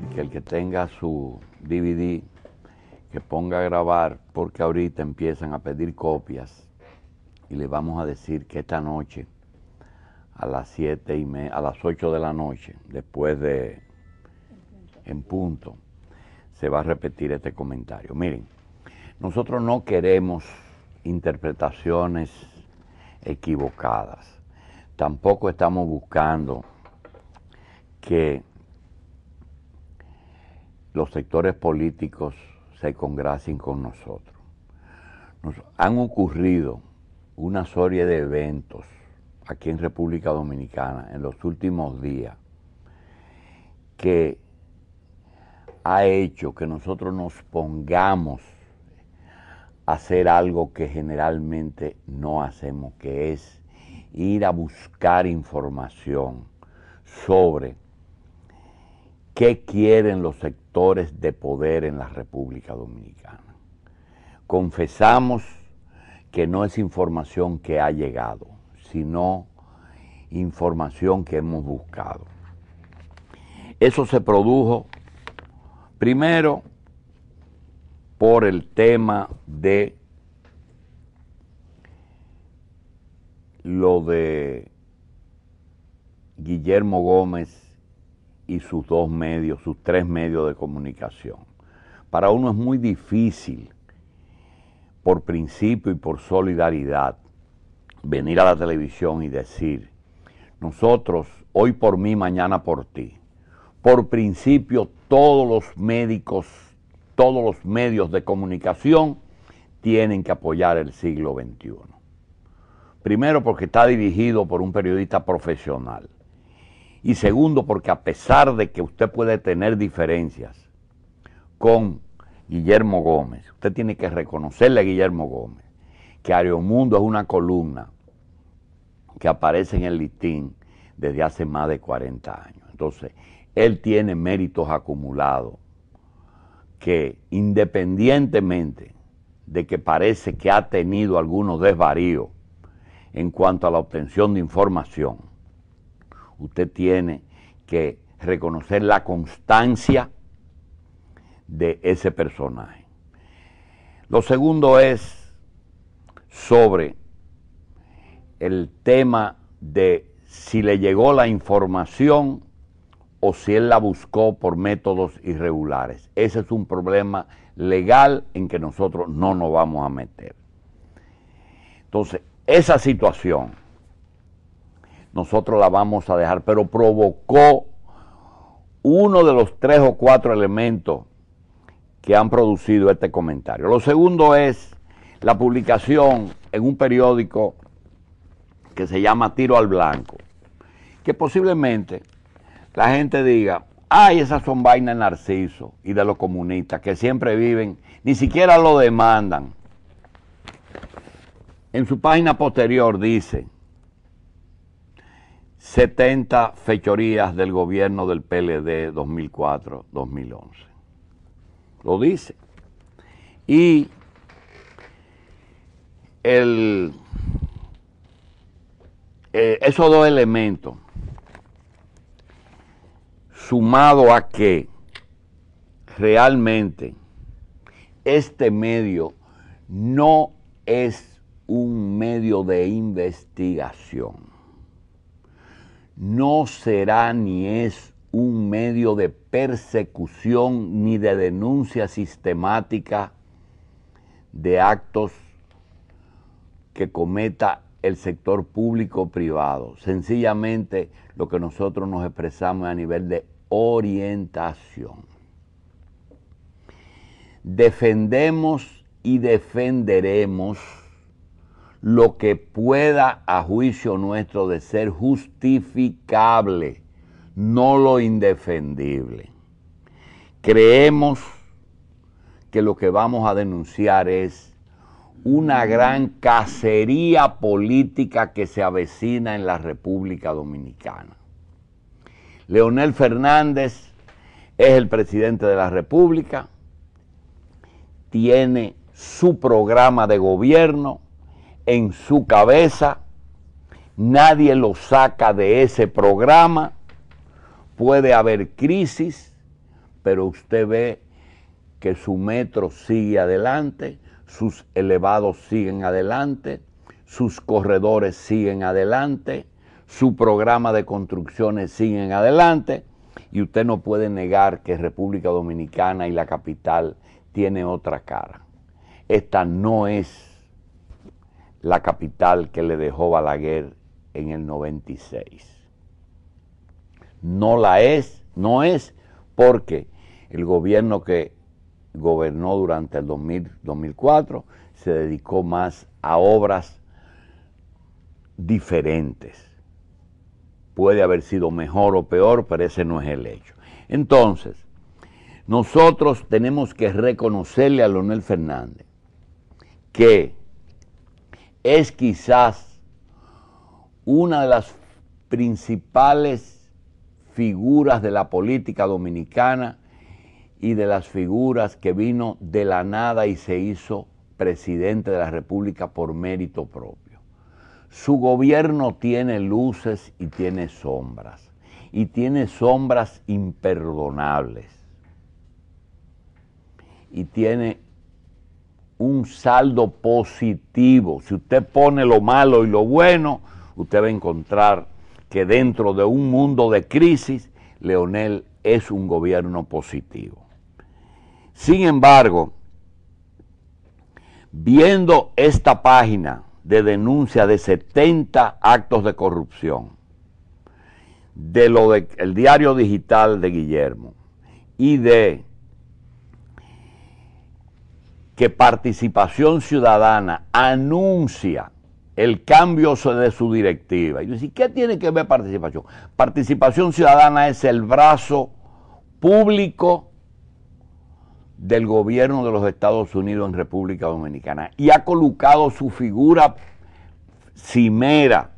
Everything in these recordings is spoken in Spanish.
que el que tenga su DVD, que ponga a grabar, porque ahorita empiezan a pedir copias y le vamos a decir que esta noche, a las siete y me, a las 8 de la noche, después de en punto, se va a repetir este comentario. Miren, nosotros no queremos interpretaciones equivocadas. Tampoco estamos buscando que los sectores políticos se congracen con nosotros. Nos han ocurrido una serie de eventos aquí en República Dominicana en los últimos días que ha hecho que nosotros nos pongamos a hacer algo que generalmente no hacemos, que es ir a buscar información sobre ¿Qué quieren los sectores de poder en la República Dominicana? Confesamos que no es información que ha llegado, sino información que hemos buscado. Eso se produjo primero por el tema de lo de Guillermo Gómez y sus dos medios, sus tres medios de comunicación. Para uno es muy difícil, por principio y por solidaridad, venir a la televisión y decir, nosotros, hoy por mí, mañana por ti. Por principio, todos los médicos, todos los medios de comunicación tienen que apoyar el siglo XXI. Primero porque está dirigido por un periodista profesional. Y segundo, porque a pesar de que usted puede tener diferencias con Guillermo Gómez, usted tiene que reconocerle a Guillermo Gómez que Ariomundo es una columna que aparece en el listín desde hace más de 40 años. Entonces, él tiene méritos acumulados que independientemente de que parece que ha tenido algunos desvaríos en cuanto a la obtención de información, usted tiene que reconocer la constancia de ese personaje. Lo segundo es sobre el tema de si le llegó la información o si él la buscó por métodos irregulares. Ese es un problema legal en que nosotros no nos vamos a meter. Entonces, esa situación nosotros la vamos a dejar, pero provocó uno de los tres o cuatro elementos que han producido este comentario. Lo segundo es la publicación en un periódico que se llama Tiro al Blanco, que posiblemente la gente diga, ay, esas son vainas narciso y de los comunistas que siempre viven, ni siquiera lo demandan. En su página posterior dice, 70 fechorías del gobierno del PLD 2004-2011. Lo dice. Y el, eh, esos dos elementos, sumado a que realmente este medio no es un medio de investigación no será ni es un medio de persecución ni de denuncia sistemática de actos que cometa el sector público privado. Sencillamente lo que nosotros nos expresamos a nivel de orientación. Defendemos y defenderemos lo que pueda a juicio nuestro de ser justificable, no lo indefendible. Creemos que lo que vamos a denunciar es una gran cacería política que se avecina en la República Dominicana. Leonel Fernández es el presidente de la República, tiene su programa de gobierno, en su cabeza, nadie lo saca de ese programa, puede haber crisis, pero usted ve que su metro sigue adelante, sus elevados siguen adelante, sus corredores siguen adelante, su programa de construcciones siguen adelante, y usted no puede negar que República Dominicana y la capital tiene otra cara. Esta no es la capital que le dejó Balaguer en el 96. No la es, no es, porque el gobierno que gobernó durante el 2000, 2004 se dedicó más a obras diferentes. Puede haber sido mejor o peor, pero ese no es el hecho. Entonces, nosotros tenemos que reconocerle a Leonel Fernández que es quizás una de las principales figuras de la política dominicana y de las figuras que vino de la nada y se hizo presidente de la República por mérito propio. Su gobierno tiene luces y tiene sombras, y tiene sombras imperdonables, y tiene un saldo positivo. Si usted pone lo malo y lo bueno, usted va a encontrar que dentro de un mundo de crisis, Leonel es un gobierno positivo. Sin embargo, viendo esta página de denuncia de 70 actos de corrupción, de lo del diario digital de Guillermo y de que Participación Ciudadana anuncia el cambio de su directiva. Y yo ¿qué tiene que ver participación? Participación Ciudadana es el brazo público del gobierno de los Estados Unidos en República Dominicana y ha colocado su figura cimera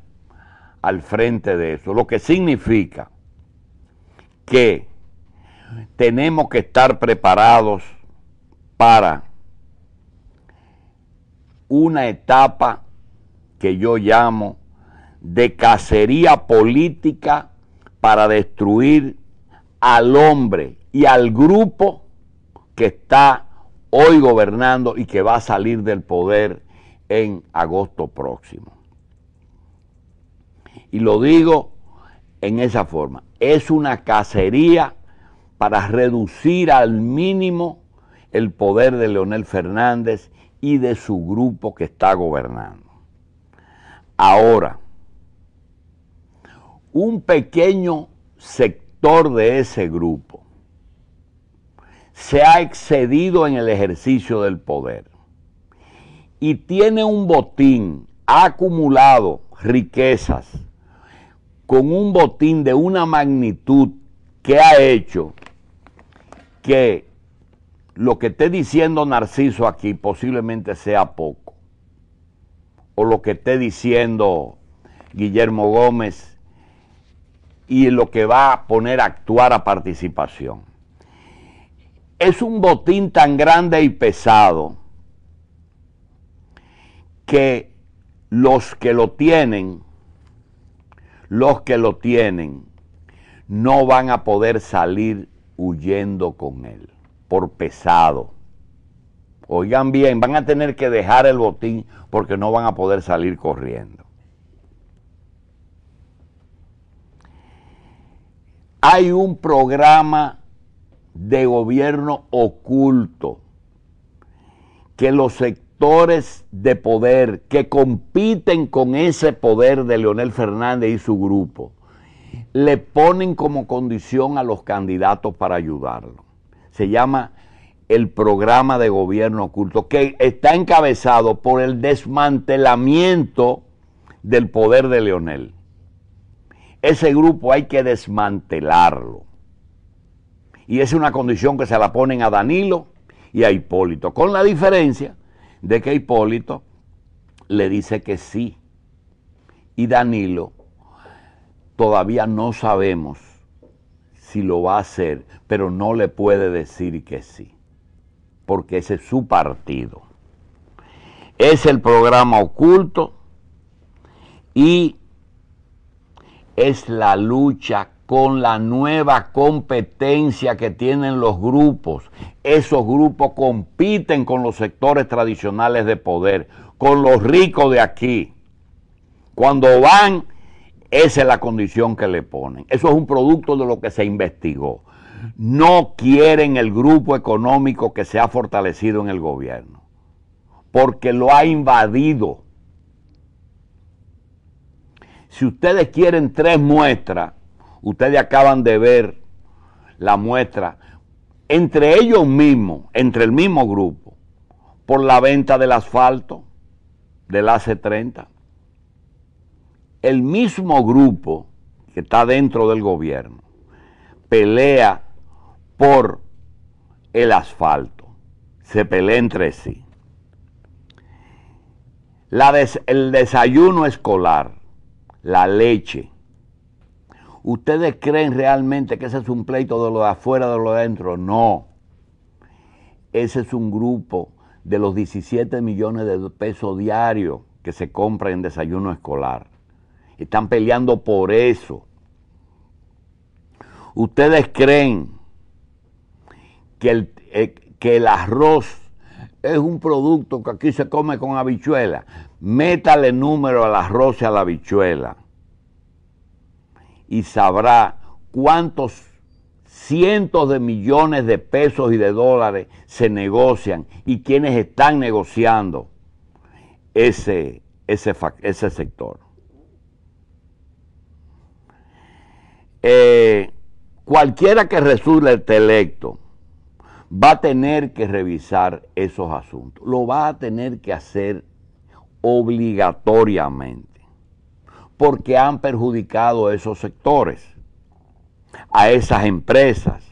al frente de eso, lo que significa que tenemos que estar preparados para una etapa que yo llamo de cacería política para destruir al hombre y al grupo que está hoy gobernando y que va a salir del poder en agosto próximo. Y lo digo en esa forma, es una cacería para reducir al mínimo el poder de Leonel Fernández y de su grupo que está gobernando. Ahora, un pequeño sector de ese grupo se ha excedido en el ejercicio del poder y tiene un botín, ha acumulado riquezas con un botín de una magnitud que ha hecho que lo que esté diciendo Narciso aquí posiblemente sea poco, o lo que esté diciendo Guillermo Gómez y lo que va a poner a actuar a participación. Es un botín tan grande y pesado que los que lo tienen, los que lo tienen, no van a poder salir huyendo con él pesado. Oigan bien, van a tener que dejar el botín porque no van a poder salir corriendo. Hay un programa de gobierno oculto que los sectores de poder que compiten con ese poder de Leonel Fernández y su grupo le ponen como condición a los candidatos para ayudarlo se llama el programa de gobierno oculto, que está encabezado por el desmantelamiento del poder de Leonel. Ese grupo hay que desmantelarlo. Y es una condición que se la ponen a Danilo y a Hipólito, con la diferencia de que Hipólito le dice que sí. Y Danilo, todavía no sabemos si lo va a hacer, pero no le puede decir que sí, porque ese es su partido. Es el programa oculto y es la lucha con la nueva competencia que tienen los grupos. Esos grupos compiten con los sectores tradicionales de poder, con los ricos de aquí. Cuando van esa es la condición que le ponen. Eso es un producto de lo que se investigó. No quieren el grupo económico que se ha fortalecido en el gobierno, porque lo ha invadido. Si ustedes quieren tres muestras, ustedes acaban de ver la muestra entre ellos mismos, entre el mismo grupo, por la venta del asfalto del AC-30 el mismo grupo que está dentro del gobierno pelea por el asfalto, se pelea entre sí. el desayuno escolar, la leche. ¿Ustedes creen realmente que ese es un pleito de lo de afuera, de lo dentro? adentro? No. Ese es un grupo de los 17 millones de pesos diarios que se compra en desayuno escolar. Están peleando por eso. ¿Ustedes creen que el, eh, que el arroz es un producto que aquí se come con habichuela? Métale número al arroz y a la habichuela y sabrá cuántos cientos de millones de pesos y de dólares se negocian y quienes están negociando ese, ese, ese sector. Eh, cualquiera que resulte electo va a tener que revisar esos asuntos, lo va a tener que hacer obligatoriamente, porque han perjudicado a esos sectores, a esas empresas,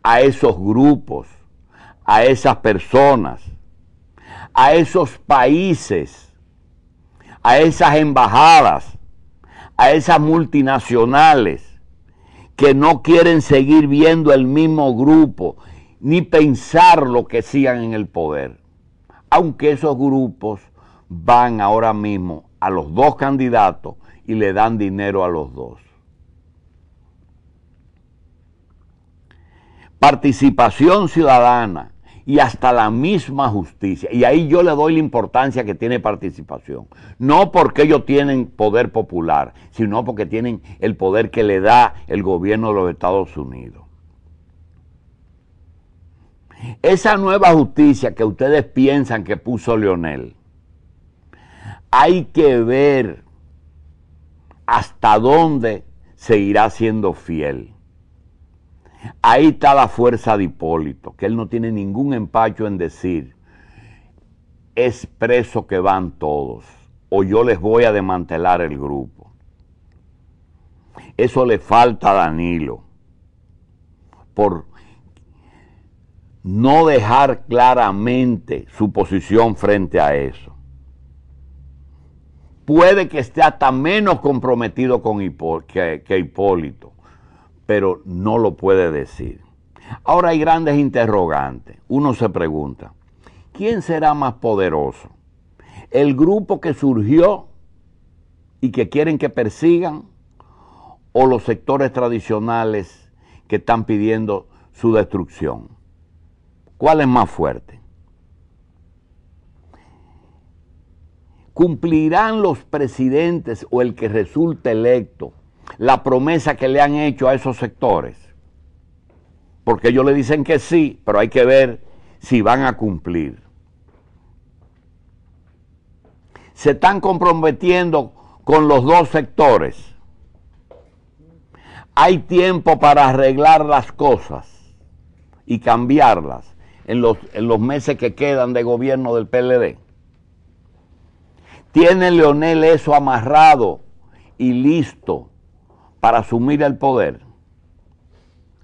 a esos grupos, a esas personas, a esos países, a esas embajadas, a esas multinacionales que no quieren seguir viendo el mismo grupo ni pensar lo que sigan en el poder. Aunque esos grupos van ahora mismo a los dos candidatos y le dan dinero a los dos. Participación ciudadana y hasta la misma justicia. Y ahí yo le doy la importancia que tiene participación. No porque ellos tienen poder popular, sino porque tienen el poder que le da el gobierno de los Estados Unidos. Esa nueva justicia que ustedes piensan que puso Leonel, hay que ver hasta dónde seguirá siendo fiel. Ahí está la fuerza de Hipólito, que él no tiene ningún empacho en decir, es preso que van todos, o yo les voy a desmantelar el grupo. Eso le falta a Danilo, por no dejar claramente su posición frente a eso. Puede que esté hasta menos comprometido con que Hipólito pero no lo puede decir. Ahora hay grandes interrogantes. Uno se pregunta, ¿quién será más poderoso? ¿El grupo que surgió y que quieren que persigan? ¿O los sectores tradicionales que están pidiendo su destrucción? ¿Cuál es más fuerte? ¿Cumplirán los presidentes o el que resulte electo la promesa que le han hecho a esos sectores. Porque ellos le dicen que sí, pero hay que ver si van a cumplir. Se están comprometiendo con los dos sectores. Hay tiempo para arreglar las cosas y cambiarlas en los, meses que quedan de gobierno del PLD. Tiene Leonel eso amarrado y listo para asumir el poder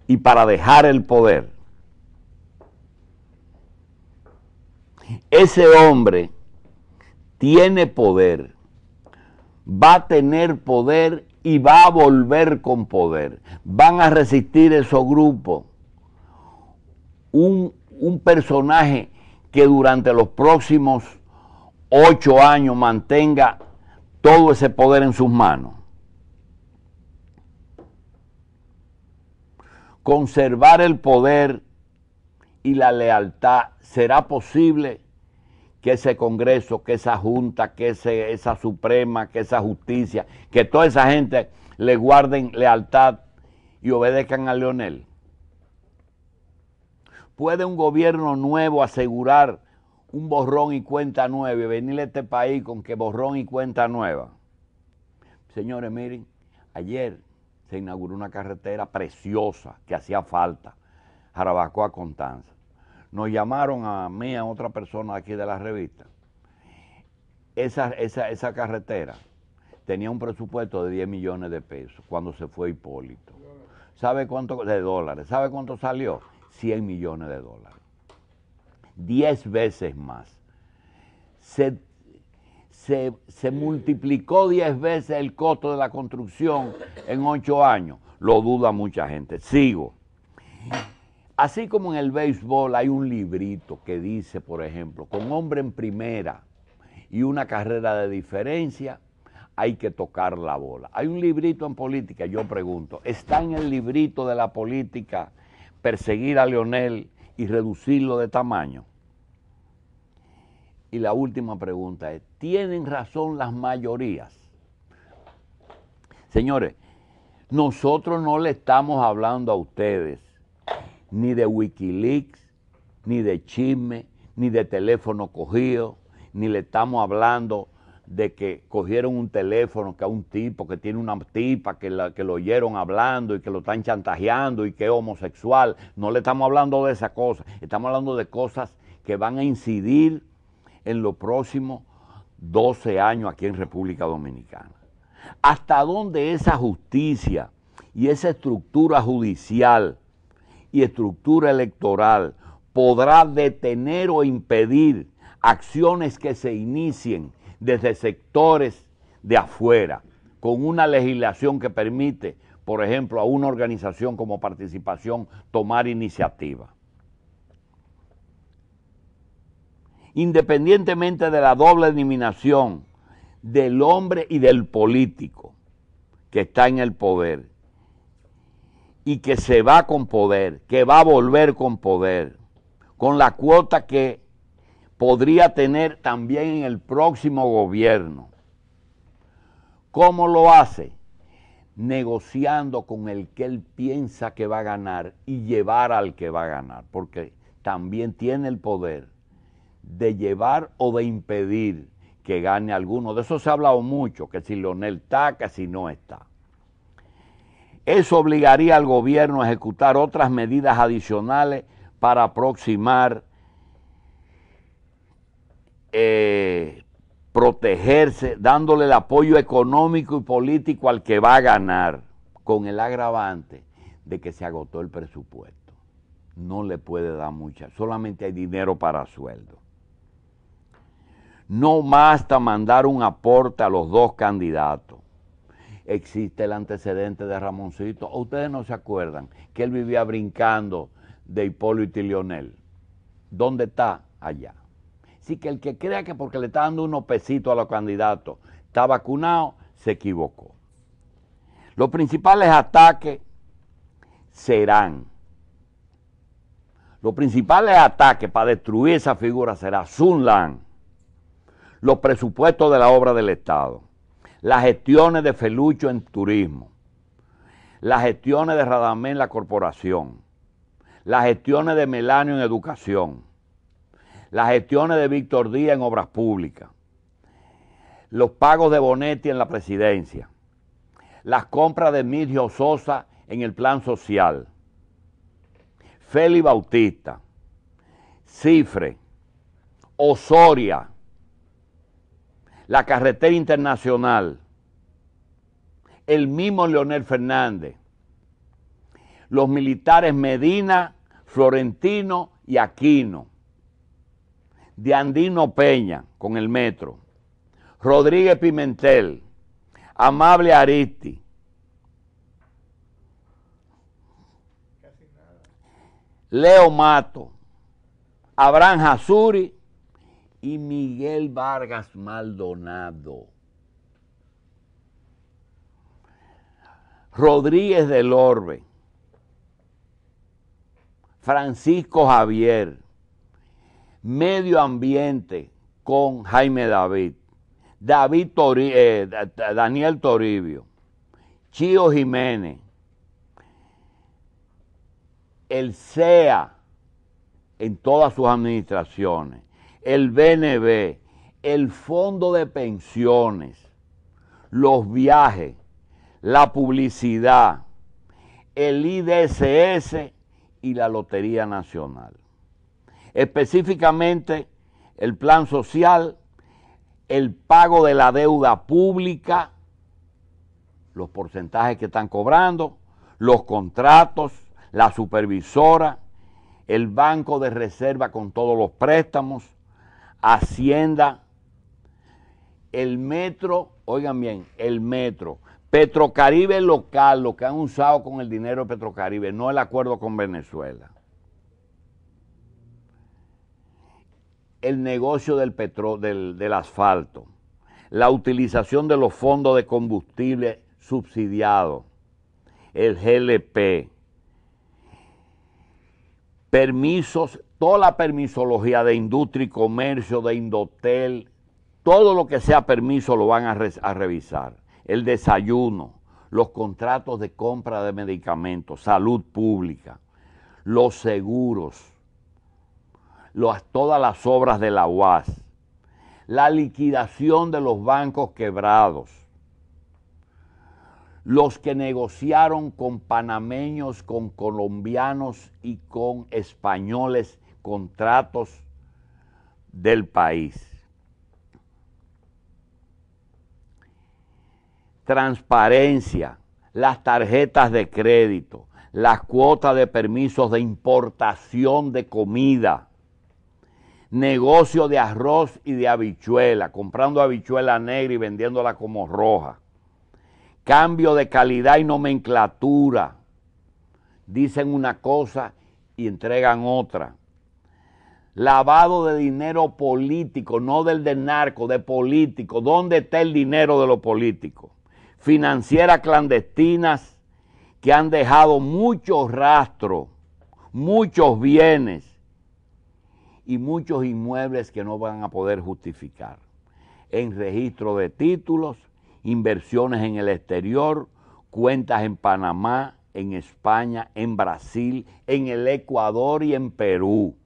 y para dejar el poder. Ese hombre tiene poder, va a tener poder y va a volver con poder. Van a resistir esos grupos. Un, un personaje que durante los próximos ocho años mantenga todo ese poder en sus manos. conservar el poder y la lealtad, será posible que ese Congreso, que esa Junta, que esa Suprema, que esa Justicia, que toda esa gente le guarden lealtad y obedezcan a Leonel. ¿Puede un gobierno nuevo asegurar un borrón y cuenta nueva y venir a este país con que borrón y cuenta nueva? Señores, miren, ayer se inauguró una carretera preciosa que hacía falta, Jarabacoa Constanza. Nos llamaron a mí, a otra persona aquí de la revista. Esa, esa carretera tenía un presupuesto de 10 millones de pesos cuando se fue Hipólito. ¿Sabe cuánto? De dólares. ¿Sabe cuánto salió? 100 millones de dólares. Diez veces más. Se se, multiplicó 10 veces el costo de la construcción en ocho años. Lo duda mucha gente. Sigo. Así como en el béisbol hay un librito que dice, por ejemplo, con hombre en primera y una carrera de diferencia, hay que tocar la bola. Hay un librito en política, yo pregunto, ¿está en el librito de la política perseguir a Leonel y reducirlo de tamaño? Y la última pregunta es, ¿tienen razón las mayorías? Señores, nosotros no le estamos hablando a ustedes ni de Wikileaks, ni de chisme, ni de teléfono cogido, ni le estamos hablando de que cogieron un teléfono que a un tipo que tiene una tipa que, lo oyeron hablando y que lo están chantajeando y que es homosexual. No le estamos hablando de esa cosa. Estamos hablando de cosas que van a incidir en los próximos 12 años aquí en República Dominicana. ¿Hasta dónde esa justicia y esa estructura judicial y estructura electoral podrá detener o impedir acciones que se inicien desde sectores de afuera, con una legislación que permite, por ejemplo, a una organización como Participación tomar iniciativa? independientemente de la doble eliminación del hombre y del político que está en el poder y que se va con poder, que va a volver con poder, con la cuota que podría tener también en el próximo gobierno. ¿Cómo lo hace? Negociando con el que él piensa que va a ganar y llevar al que va a ganar, porque también tiene el poder de llevar o de impedir que gane alguno. De eso se ha hablado mucho, que si Leonel está, que si no está. Eso obligaría al gobierno a ejecutar otras medidas adicionales para aproximar, eh, protegerse, dándole el apoyo económico y político al que va a ganar, con el agravante de que se agotó el presupuesto. No le puede dar mucha, solamente hay dinero para sueldo. No basta mandar un aporte a los dos candidatos. Existe el antecedente de Ramoncito. ustedes no se acuerdan que él vivía brincando de Hipólito y Lionel. ¿Dónde está? Allá. Así que el que crea que porque le está dando unos pesitos a los candidatos está vacunado, se equivocó. Los principales ataques serán. Los principales ataques para destruir esa figura será Zunlan los presupuestos de la obra del Estado, las gestiones de Felucho en turismo, las gestiones de Radamé en la corporación, las gestiones de Melanio en educación, las gestiones de Víctor Díaz en obras públicas, los pagos de Bonetti en la presidencia, las compras de Emilio Sosa en el plan social, Feli Bautista, Cifre, Osoria, la carretera internacional, el mismo Leonel Fernández, los militares Medina, Florentino y Aquino, de Andino Peña con el metro, Rodríguez Pimentel, Amable Aristi. Leo Mato, Abraham Hasuri y Miguel Vargas Maldonado. Rodríguez del Orbe, Francisco Javier, Medio Ambiente con Jaime David, David eh, Daniel Toribio, Chío Jiménez, el sea en todas sus administraciones, el BNB, el fondo de pensiones, los viajes, la publicidad, el IDSS y la Lotería Nacional. Específicamente el plan social, el pago de la deuda pública, los porcentajes que están cobrando, los contratos, la supervisora, el banco de reserva con todos los préstamos, Hacienda, el metro, oigan bien, el metro, Petrocaribe local, lo que han usado con el dinero de Petrocaribe, no el acuerdo con Venezuela. El negocio del, petro, del, asfalto, la utilización de los fondos de combustible subsidiados, el GLP, permisos toda la permisología de industria y comercio, de Indotel, todo lo que sea permiso lo van a, revisar. El desayuno, los contratos de compra de medicamentos, salud pública, los seguros, todas las obras de la UAS, la liquidación de los bancos quebrados, los que negociaron con panameños, con colombianos y con españoles contratos del país. Transparencia, las tarjetas de crédito, las cuotas de permisos de importación de comida, negocio de arroz y de habichuela, comprando habichuela negra y vendiéndola como roja, cambio de calidad y nomenclatura, dicen una cosa y entregan otra lavado de dinero político, no del de narco, de político. ¿Dónde está el dinero de los políticos? Financieras clandestinas que han dejado muchos rastros, muchos bienes y muchos inmuebles que no van a poder justificar. En registro de títulos, inversiones en el exterior, cuentas en Panamá, en España, en Brasil, en el Ecuador y en Perú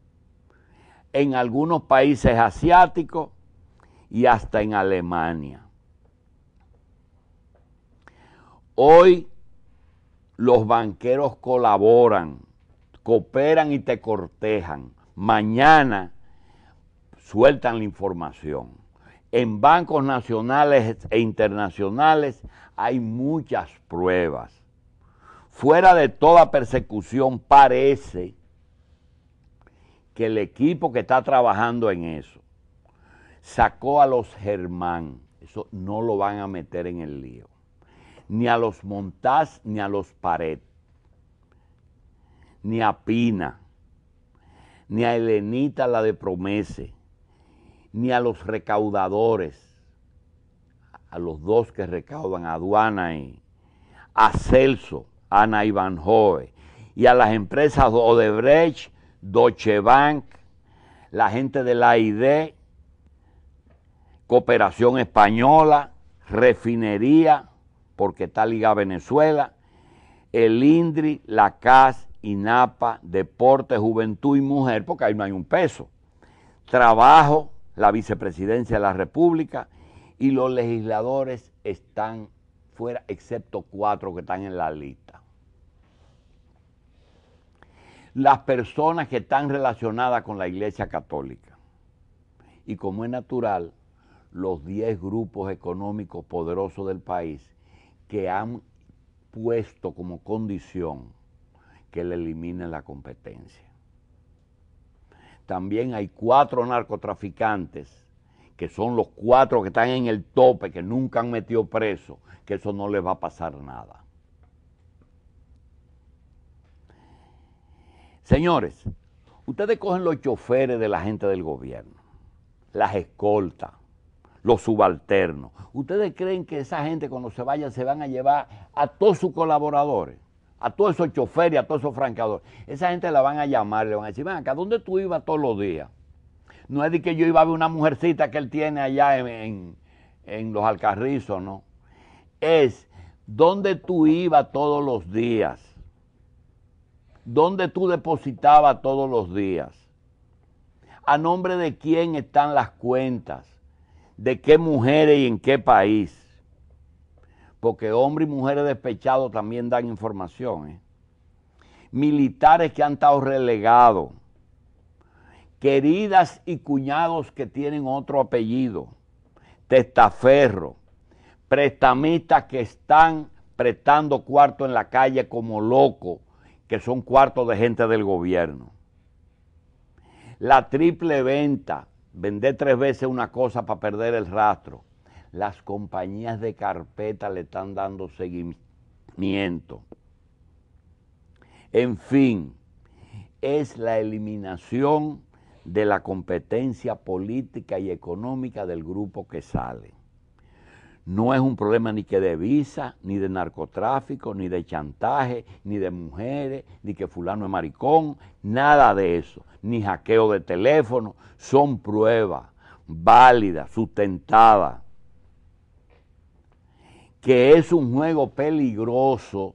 en algunos países asiáticos y hasta en Alemania. Hoy los banqueros colaboran, cooperan y te cortejan. Mañana sueltan la información. En bancos nacionales e internacionales hay muchas pruebas. Fuera de toda persecución parece que el equipo que está trabajando en eso sacó a los Germán, eso no lo van a meter en el lío, ni a los Montaz, ni a los Pared, ni a Pina, ni a Helenita la de Promese, ni a los recaudadores, a los dos que recaudan, a Aduana y a Celso, Ana Ivanhoe, y a las empresas Odebrecht Deutsche Bank, la gente de la ID, Cooperación Española, Refinería, porque está Liga Venezuela, el INDRI, la CAS, INAPA, Deporte, Juventud y Mujer, porque ahí no hay un peso. Trabajo, la Vicepresidencia de la República y los legisladores están fuera, excepto cuatro que están en la lista. las personas que están relacionadas con la Iglesia Católica. Y como es natural, los 10 grupos económicos poderosos del país que han puesto como condición que le eliminen la competencia. También hay cuatro narcotraficantes, que son los cuatro que están en el tope, que nunca han metido preso, que eso no les va a pasar nada. Señores, ustedes cogen los choferes de la gente del gobierno, las escoltas, los subalternos. ¿Ustedes creen que esa gente cuando se vaya se van a llevar a todos sus colaboradores? A todos esos choferes, a todos esos francadores, Esa gente la van a llamar, le van a decir, ven acá, ¿dónde tú ibas todos los días? No es de que yo iba a ver una mujercita que él tiene allá en, los alcarrizos, no. Es ¿dónde tú ibas todos los días ¿Dónde tú depositabas todos los días? ¿A nombre de quién están las cuentas? ¿De qué mujeres y en qué país? Porque hombres y mujeres despechados también dan información. ¿eh? Militares que han estado relegados. Queridas y cuñados que tienen otro apellido. Testaferro. Prestamistas que están prestando cuarto en la calle como locos que son cuartos de gente del gobierno. La triple venta, vender tres veces una cosa para perder el rastro. Las compañías de carpeta le están dando seguimiento. En fin, es la eliminación de la competencia política y económica del grupo que sale. No es un problema ni que de visa, ni de narcotráfico, ni de chantaje, ni de mujeres, ni que fulano es maricón, nada de eso, ni hackeo de teléfono, son pruebas válidas, sustentadas, que es un juego peligroso.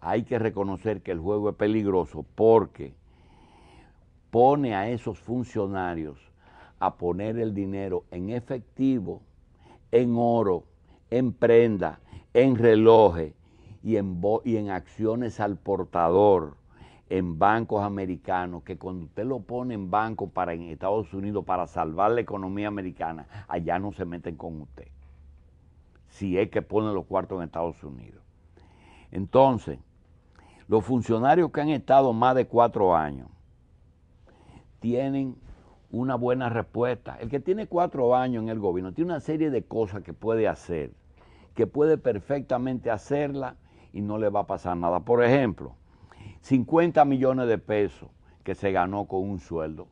Hay que reconocer que el juego es peligroso porque pone a esos funcionarios a poner el dinero en efectivo, en oro, en prenda, en relojes y en, y en acciones al portador en bancos americanos, que cuando usted lo pone en banco para en Estados Unidos para salvar la economía americana, allá no se meten con usted. Si es que pone los cuartos en Estados Unidos. Entonces, los funcionarios que han estado más de cuatro años tienen una buena respuesta. El que tiene cuatro años en el gobierno tiene una serie de cosas que puede hacer, que puede perfectamente hacerla y no le va a pasar nada. Por ejemplo, 50 millones de pesos que se ganó con un sueldo,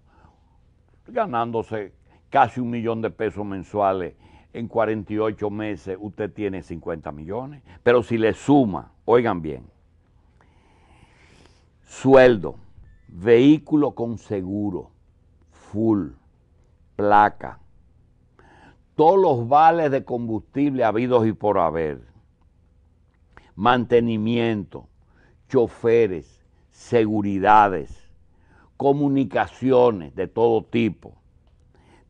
ganándose casi un millón de pesos mensuales en 48 meses, usted tiene 50 millones. Pero si le suma, oigan bien, sueldo, vehículo con seguro, full, placa, todos los vales de combustible habidos y por haber, mantenimiento, choferes, seguridades, comunicaciones de todo tipo,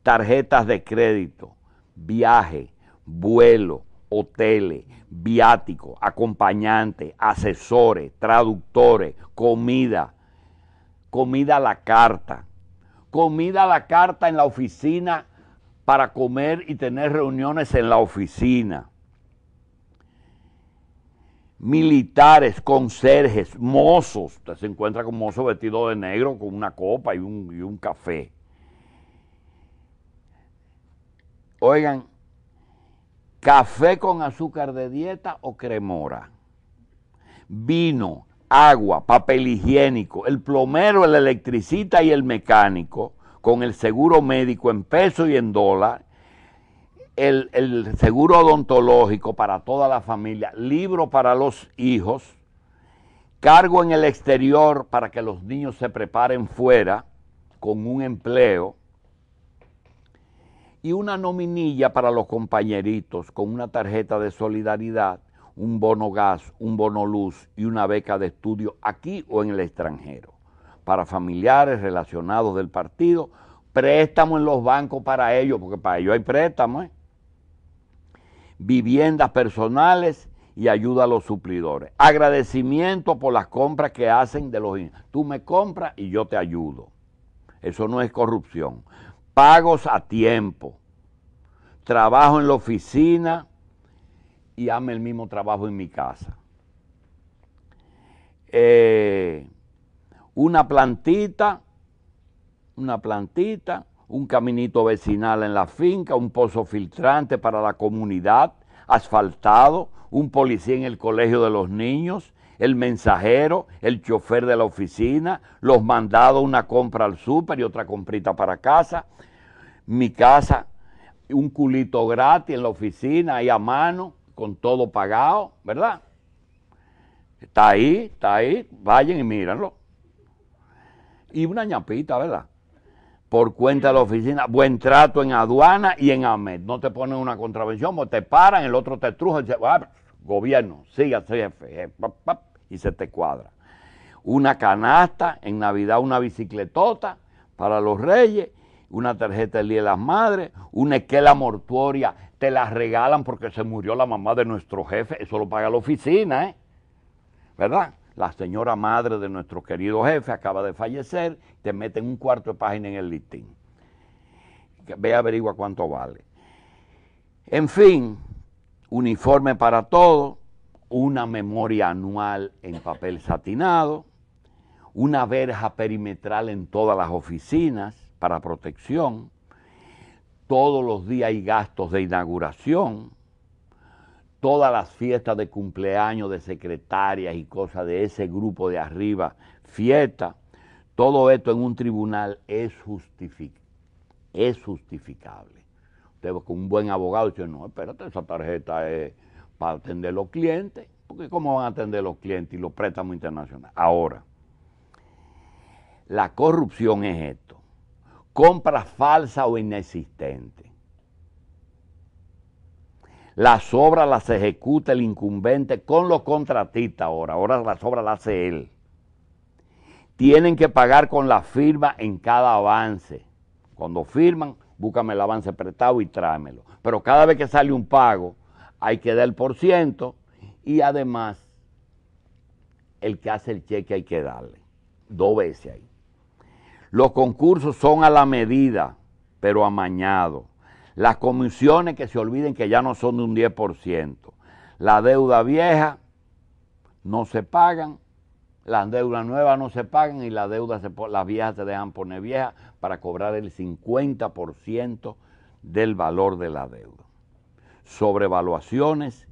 tarjetas de crédito, viaje, vuelo, hoteles, viático, acompañantes, asesores, traductores, comida, comida a la carta, comida a la carta en la oficina para comer y tener reuniones en la oficina. Militares, conserjes, mozos. Usted se encuentra con mozo vestido de negro con una copa y un, y un café. Oigan, café con azúcar de dieta o cremora. Vino, agua, papel higiénico, el plomero, el electricista y el mecánico, con el seguro médico en peso y en dólar, el, el seguro odontológico para toda la familia, libro para los hijos, cargo en el exterior para que los niños se preparen fuera con un empleo y una nominilla para los compañeritos con una tarjeta de solidaridad un bono gas, un bono luz y una beca de estudio aquí o en el extranjero. Para familiares relacionados del partido, préstamo en los bancos para ellos, porque para ellos hay préstamos. ¿eh? Viviendas personales y ayuda a los suplidores. Agradecimiento por las compras que hacen de los... Tú me compras y yo te ayudo. Eso no es corrupción. Pagos a tiempo. Trabajo en la oficina y ame el mismo trabajo en mi casa. Eh, una plantita, una plantita, un caminito vecinal en la finca, un pozo filtrante para la comunidad, asfaltado, un policía en el colegio de los niños, el mensajero, el chofer de la oficina, los mandados, una compra al súper y otra comprita para casa, mi casa, un culito gratis en la oficina, ahí a mano, con todo pagado, ¿verdad? Está ahí, está ahí, vayan y mírenlo. Y una ñapita, ¿verdad? Por cuenta de la oficina, buen trato en aduana y en AMED. No te ponen una contravención, te paran, el otro te truja, y dice, ah, gobierno, siga, jefe, y se te cuadra. Una canasta, en Navidad una bicicletota para los reyes, una tarjeta de Día de las Madres, una esquela mortuoria te las regalan porque se murió la mamá de nuestro jefe, eso lo paga la oficina, ¿eh? ¿verdad? La señora madre de nuestro querido jefe acaba de fallecer, te meten un cuarto de página en el listín. Ve, averigua cuánto vale. En fin, uniforme para todo, una memoria anual en papel satinado, una verja perimetral en todas las oficinas para protección, todos los días hay gastos de inauguración, todas las fiestas de cumpleaños de secretarias y cosas de ese grupo de arriba, fiesta, todo esto en un tribunal es, justificable. Usted con un buen abogado dice, no, espérate, esa tarjeta es para atender los clientes, porque ¿cómo van a atender los clientes y los préstamos internacionales? Ahora, la corrupción es esto compra falsa o inexistente. Las obras las ejecuta el incumbente con los contratistas ahora, ahora las obras las hace él. Tienen que pagar con la firma en cada avance. Cuando firman, búscame el avance prestado y tráemelo. Pero cada vez que sale un pago, hay que dar el por ciento y además el que hace el cheque hay que darle. Dos veces ahí. Los concursos son a la medida, pero amañados. Las comisiones que se olviden que ya no son de un 10%. La deuda vieja no se pagan, las deudas nuevas no se pagan y la deuda las viejas se dejan poner viejas para cobrar el 50% del valor de la deuda. Sobrevaluaciones,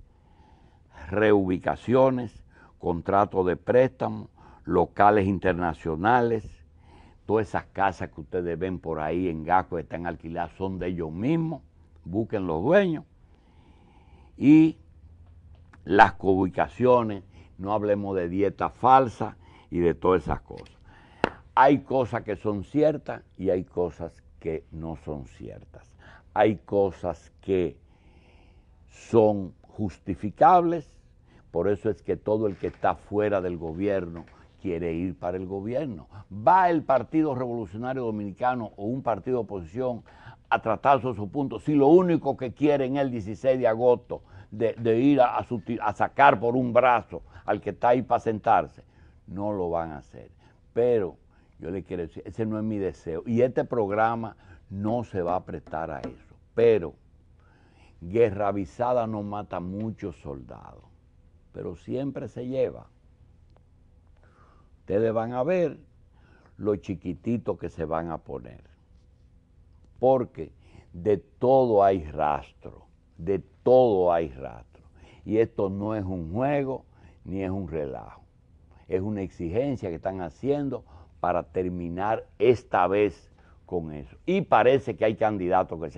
reubicaciones, contratos de préstamo, locales internacionales, Todas esas casas que ustedes ven por ahí en Gasco que están alquiladas son de ellos mismos, busquen los dueños. Y las co-ubicaciones, no hablemos de dieta falsa y de todas esas cosas. Hay cosas que son ciertas y hay cosas que no son ciertas. Hay cosas que son justificables, por eso es que todo el que está fuera del gobierno, quiere ir para el gobierno. ¿Va el Partido Revolucionario Dominicano o un partido de oposición a tratar sus puntos? puntos si lo único que quieren el 16 de agosto de, ir a, a sacar por un brazo al que está ahí para sentarse? No lo van a hacer. Pero yo le quiero decir, ese no es mi deseo. Y este programa no se va a prestar a eso. Pero guerra avisada no mata muchos soldados, pero siempre se lleva. Ustedes van a ver lo chiquititos que se van a poner. Porque de todo hay rastro, de todo hay rastro. Y esto no es un juego ni es un relajo. Es una exigencia que están haciendo para terminar esta vez con eso. Y parece que hay candidatos que se han...